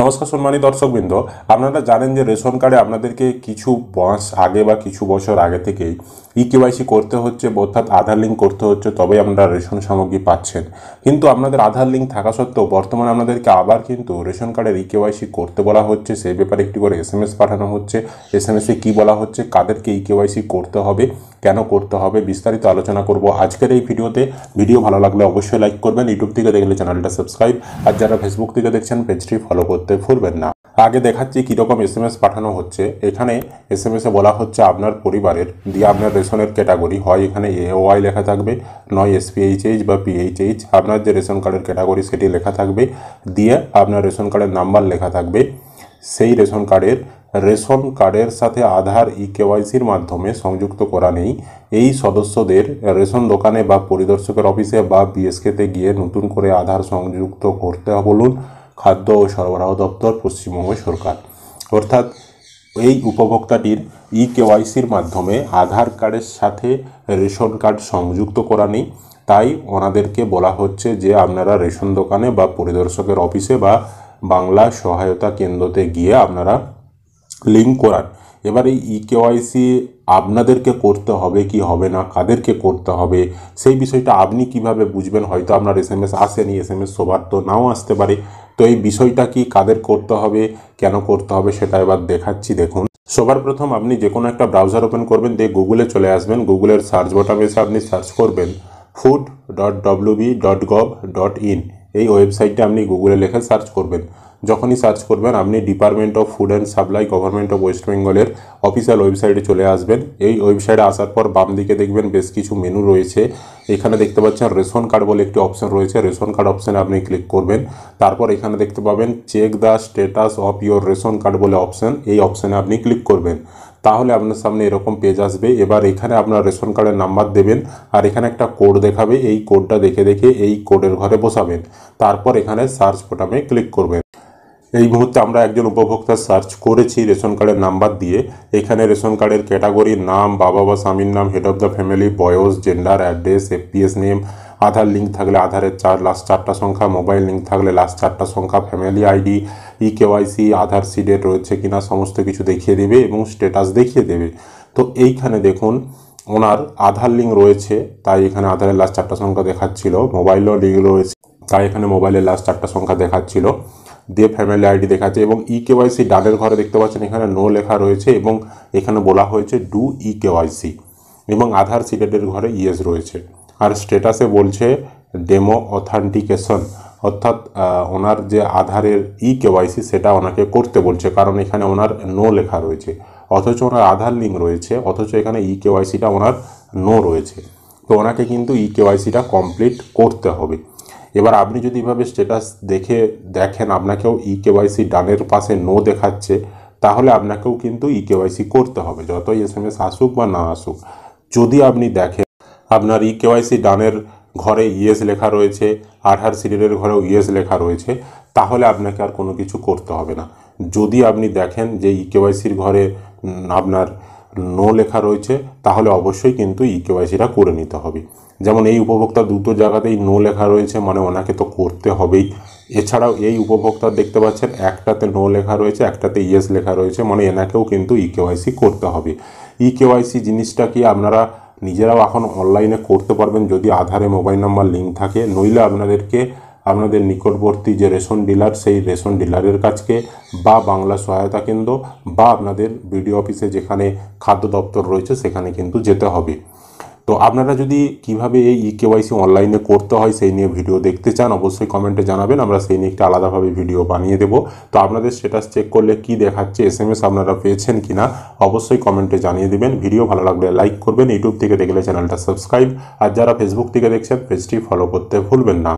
নমস্কার সম্মানী দর্শকবৃন্দ আপনারা জানেন যে রেশন কার্ডে আপনাদেরকে কিছু মাস আগে বা কিছু বছর আগে থেকেই ই e কেওয়াইসি করতে হচ্ছে অর্থাৎ আধার লিঙ্ক করতে হচ্ছে তবেই আপনারা রেশন সামগ্রী পাচ্ছেন কিন্তু আপনাদের আধার লিঙ্ক থাকা সত্ত্বেও বর্তমানে আপনাদেরকে আবার কিন্তু রেশন কার্ডের ই e কেওয়াইসি করতে বলা হচ্ছে সেই ব্যাপারে একটি করে এস এম এস পাঠানো হচ্ছে এস এম এসে কী বলা হচ্ছে কাদেরকে ই e কেওয়াইসি করতে হবে কেন করতে হবে বিস্তারিত আলোচনা করব আজকের এই ভিডিওতে ভিডিও ভালো লাগলে অবশ্যই লাইক করবেন ইউটিউব থেকে দেখলে চ্যানেলটা সাবস্ক্রাইব আর যারা ফেসবুক থেকে দেখছেন পেজটি ফলো করতে করতে ভুলবেন না আগে দেখাচ্ছি কীরকম এস এম এস পাঠানো হচ্ছে এখানে এস এম এসে বলা হচ্ছে আপনার পরিবারের দিয়ে আপনার রেশনের ক্যাটাগরি হয় এখানে এ ওয়াই লেখা থাকবে নয় এস পিএইচএইচ বা পিএইচএইচ আপনার যে রেশন কার্ডের ক্যাটাগরি সেটি লেখা থাকবে দিয়ে আপনার রেশন কার্ডের নাম্বার লেখা থাকবে সেই রেশন কার্ডের রেশন কার্ডের সাথে আধার ই e কেওয়াইসির মাধ্যমে সংযুক্ত করা নেই এই সদস্যদের রেশন দোকানে বা পরিদর্শকের অফিসে বা বিএসকেতে গিয়ে নতুন করে আধার সংযুক্ত করতে বলুন খাদ্য ও সরবরাহ দপ্তর পশ্চিমবঙ্গ সরকার অর্থাৎ এই উপভোক্তাটির ই কেওয়াইসির মাধ্যমে আধার কার্ডের সাথে রেশন কার্ড সংযুক্ত করা নেই তাই ওনাদেরকে বলা হচ্ছে যে আপনারা রেশন দোকানে বা পরিদর্শকের অফিসে বা বাংলা সহায়তা কেন্দ্রতে গিয়ে আপনারা লিঙ্ক করান এবার এই ই কেওয়াইসি আপনাদেরকে করতে হবে কি হবে না কাদেরকে করতে হবে সেই বিষয়টা আপনি কিভাবে বুঝবেন হয়তো আপনার এস এম এস আসেনি এস এম এস সবার তো নাও আসতে পারে তো এই বিষয়টা কি কাদের করতে হবে কেন করতে হবে সেটা এবার দেখাচ্ছি দেখুন সবার প্রথম আপনি যে কোনো একটা ব্রাউজার ওপেন করবেন দিয়ে গুগলে চলে আসবেন গুগলের সার্চ বটামে এসে আপনি সার্চ করবেন food dot WB dot gov dot in এই ওয়েবসাইটটা আপনি গুগলে লেখে সার্চ করবেন যখনই সার্চ করবেন আপনি department of food and supply government of west বেঙ্গলের অফিসিয়াল ওয়েবসাইটে চলে আসবেন এই ওয়েবসাইটে আসার পর বাম দিকে দেখবেন বেশ কিছু মেনু রয়েছে এখানে দেখতে পাচ্ছেন রেশন কার্ড বলে একটি অপশন রয়েছে রেশন কার্ড অপশানে আপনি ক্লিক করবেন তারপর এখানে দেখতে পাবেন check the status of your ration card বলে অপশান এই অপশানে আপনি ক্লিক করবেন তাহলে আপনার সামনে এরকম পেজ আসবে এবার এখানে আপনার রেশন কার্ডের নাম্বার দেবেন আর এখানে একটা কোড দেখাবে এই কোডটা দেখে দেখে এই কোডের ঘরে বসাবেন তারপর এখানে সার্চ বোটামে ক্লিক করবেন এই মুহূর্তে আমরা একজন উপভোক্তা সার্চ করেছি রেশন কার্ডের নাম্বার দিয়ে এখানে রেশন কার্ডের ক্যাটাগরির নাম বাবা বা স্বামীর নাম হেড অফ দ্য ফ্যামিলি বয়স gender address FPS name Aadhaar link থাকলে আধারের চার লাস্ট চারটা সংখ্যা মোবাইল লিঙ্ক থাকলে লাস্ট চারটা সংখ্যা family ID e KYC Aadhaar seeded রয়েছে কিনা সমস্ত কিছু দেখিয়ে দেবে এবং স্ট্যাটাস দেখিয়ে দেবে তো এইখানে দেখুন ওনার আধার লিঙ্ক রয়েছে তাই এখানে আধারের লাস্ট চারটা সংখ্যা দেখাচ্ছিল মোবাইলও লিঙ্ক রয়েছে তাই এখানে মোবাইলের লাস্ট চারটা সংখ্যা দেখাচ্ছিল দিয়ে ফ্যামিলি আইডি দেখাচ্ছে এবং ই e কেওয়াইসি ডানের ঘরে দেখতে পাচ্ছেন এখানে নো লেখা রয়েছে এবং এখানে বলা হয়েছে ডু ই কেওয়াইসি এবং আধার সিলেটের ঘরে ইয়েস রয়েছে আর স্টেটাসে বলছে ডেমো অথেন্টিকেশন অর্থাৎ ওনার যে আধারের ই e কেওয়াইসি সেটা ওনাকে করতে বলছে কারণ এখানে ওনার নো লেখা রয়েছে অথচ ওনার আধার লিঙ্ক রয়েছে অথচ এখানে ই e কেওয়াইসিটা ওনার নো রয়েছে তো ওনাকে কিন্তু ই কেওয়াইসিটা কমপ্লিট করতে হবে এবার আপনি যদি এভাবে স্ট্যাটাস দেখে দেখেন আপনাকেও ই e কেওয়াইসি ডানের পাশে নো দেখাচ্ছে তাহলে আপনাকেও কিন্তু ই e কেওয়াইসি করতে হবে যতই এস এম এস আসুক বা না আসুক যদি আপনি দেখেন আপনার ই e কেওয়াইসি ডানের ঘরে ইএস লেখা রয়েছে আঠার সিরিয়ালের ঘরেও ইএস লেখা রয়েছে তাহলে আপনাকে আর কোনো কিছু করতে হবে না যদি আপনি দেখেন যে ই কেওয়াইসির ঘরে আপনার নো লেখা রয়েছে তাহলে অবশ্যই কিন্তু ই e কেওয়াইসিটা করে নিতে হবে যেমন এই উপভোক্তা দুটো জায়গাতেই নো লেখা রয়েছে মানে ওনাকে তো করতে হবেই এছাড়াও এই উপভোক্তা দেখতে পাচ্ছেন একটাতে নো লেখা রয়েছে একটাতে ইয়েস লেখা রয়েছে মানে এনাকেও কিন্তু ই e কেওয়াইসি করতে হবে ই e কেওয়াইসি জিনিসটা কি আপনারা নিজেরাও এখন অনলাইনে করতে পারবেন যদি আধারে মোবাইল নাম্বার লিঙ্ক থাকে নইলে আপনাদেরকে আপনাদের নিকটবর্তী যে রেশন ডিলার সেই রেশন ডিলারের কাছকে বা বাংলা সহায়তা কেন্দ্র বা আপনাদের বিডিও অফিসে যেখানে খাদ্য দপ্তর রয়েছে সেখানে কিন্তু যেতে হবে তো আপনারা যদি কিভাবে এই ই কেওয়াইসি অনলাইনে করতে হয় সেই নিয়ে ভিডিও দেখতে চান অবশ্যই কমেন্টে জানাবেন আমরা সেই নিয়ে একটা আলাদাভাবে ভিডিও বানিয়ে দেব তো আপনাদের স্ট্যাটাস চেক করলে কি দেখাচ্ছে এস এম এস আপনারা পেয়েছেন কি না অবশ্যই কমেন্টে জানিয়ে দেবেন ভিডিও ভালো লাগলে লাইক করবেন ইউটিউব থেকে দেখলে চ্যানেলটা সাবস্ক্রাইব আর যারা ফেসবুক থেকে দেখছেন পেজটি ফলো করতে ভুলবেন না